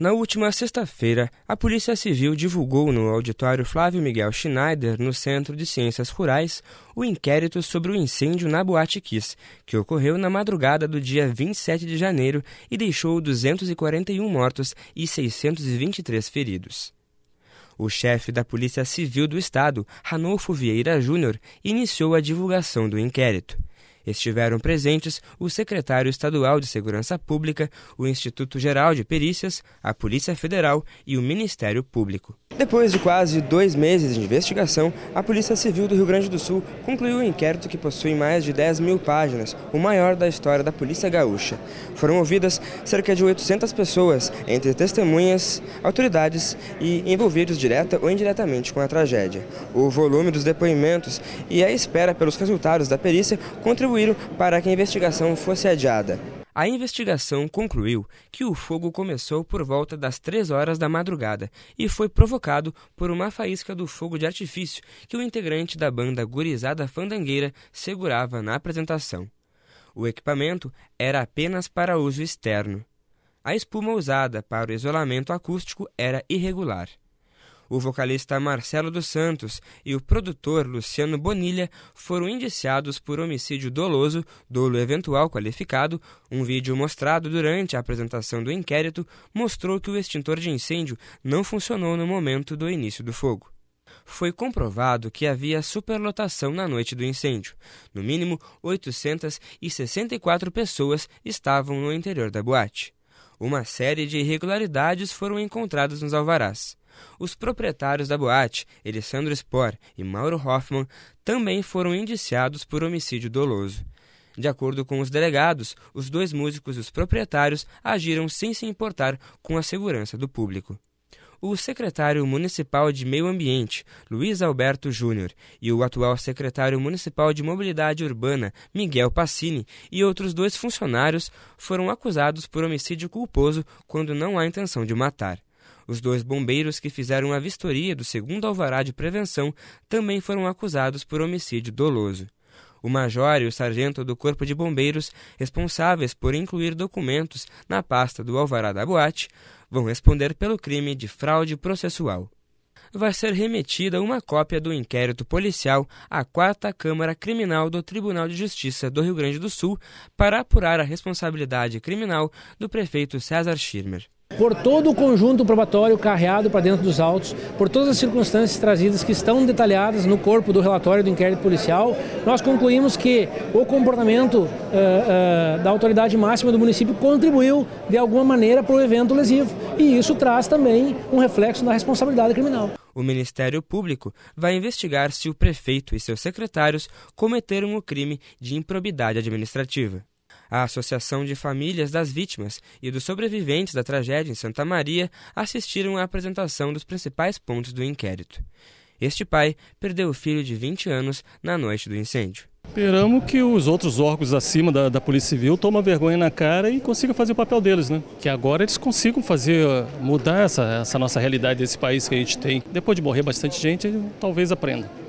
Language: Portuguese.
Na última sexta-feira, a Polícia Civil divulgou no auditório Flávio Miguel Schneider, no Centro de Ciências Rurais, o inquérito sobre o incêndio na Boate Kiss, que ocorreu na madrugada do dia 27 de janeiro e deixou 241 mortos e 623 feridos. O chefe da Polícia Civil do Estado, Ranolfo Vieira Júnior, iniciou a divulgação do inquérito. Estiveram presentes o secretário estadual de Segurança Pública, o Instituto Geral de Perícias, a Polícia Federal e o Ministério Público. Depois de quase dois meses de investigação, a Polícia Civil do Rio Grande do Sul concluiu o um inquérito que possui mais de 10 mil páginas, o maior da história da Polícia Gaúcha. Foram ouvidas cerca de 800 pessoas, entre testemunhas, autoridades e envolvidos direta ou indiretamente com a tragédia. O volume dos depoimentos e a espera pelos resultados da perícia contribuíram para que a investigação fosse adiada. A investigação concluiu que o fogo começou por volta das 3 horas da madrugada e foi provocado por uma faísca do fogo de artifício que o integrante da banda Gurizada Fandangueira segurava na apresentação. O equipamento era apenas para uso externo. A espuma usada para o isolamento acústico era irregular. O vocalista Marcelo dos Santos e o produtor Luciano Bonilha foram indiciados por homicídio doloso, dolo eventual qualificado. Um vídeo mostrado durante a apresentação do inquérito mostrou que o extintor de incêndio não funcionou no momento do início do fogo foi comprovado que havia superlotação na noite do incêndio. No mínimo, 864 pessoas estavam no interior da boate. Uma série de irregularidades foram encontradas nos alvarás. Os proprietários da boate, Elisandro Spohr e Mauro Hoffman, também foram indiciados por homicídio doloso. De acordo com os delegados, os dois músicos e os proprietários agiram sem se importar com a segurança do público. O secretário municipal de Meio Ambiente, Luiz Alberto Júnior, e o atual secretário municipal de Mobilidade Urbana, Miguel Passini, e outros dois funcionários foram acusados por homicídio culposo quando não há intenção de matar. Os dois bombeiros que fizeram a vistoria do segundo alvará de prevenção também foram acusados por homicídio doloso. O major e o sargento do Corpo de Bombeiros, responsáveis por incluir documentos na pasta do alvará da boate, vão responder pelo crime de fraude processual. Vai ser remetida uma cópia do inquérito policial à Quarta Câmara Criminal do Tribunal de Justiça do Rio Grande do Sul para apurar a responsabilidade criminal do prefeito César Schirmer por todo o conjunto probatório carreado para dentro dos autos, por todas as circunstâncias trazidas que estão detalhadas no corpo do relatório do inquérito policial, nós concluímos que o comportamento uh, uh, da autoridade máxima do município contribuiu de alguma maneira para o evento lesivo. E isso traz também um reflexo na responsabilidade criminal. O Ministério Público vai investigar se o prefeito e seus secretários cometeram o crime de improbidade administrativa. A Associação de Famílias das Vítimas e dos Sobreviventes da Tragédia em Santa Maria assistiram à apresentação dos principais pontos do inquérito. Este pai perdeu o filho de 20 anos na noite do incêndio. Esperamos que os outros órgãos acima da, da Polícia Civil tomem vergonha na cara e consigam fazer o papel deles, né? Que agora eles consigam fazer, eh, mudar essa, essa nossa realidade desse país que a gente tem. Depois de morrer bastante gente, talvez aprendam.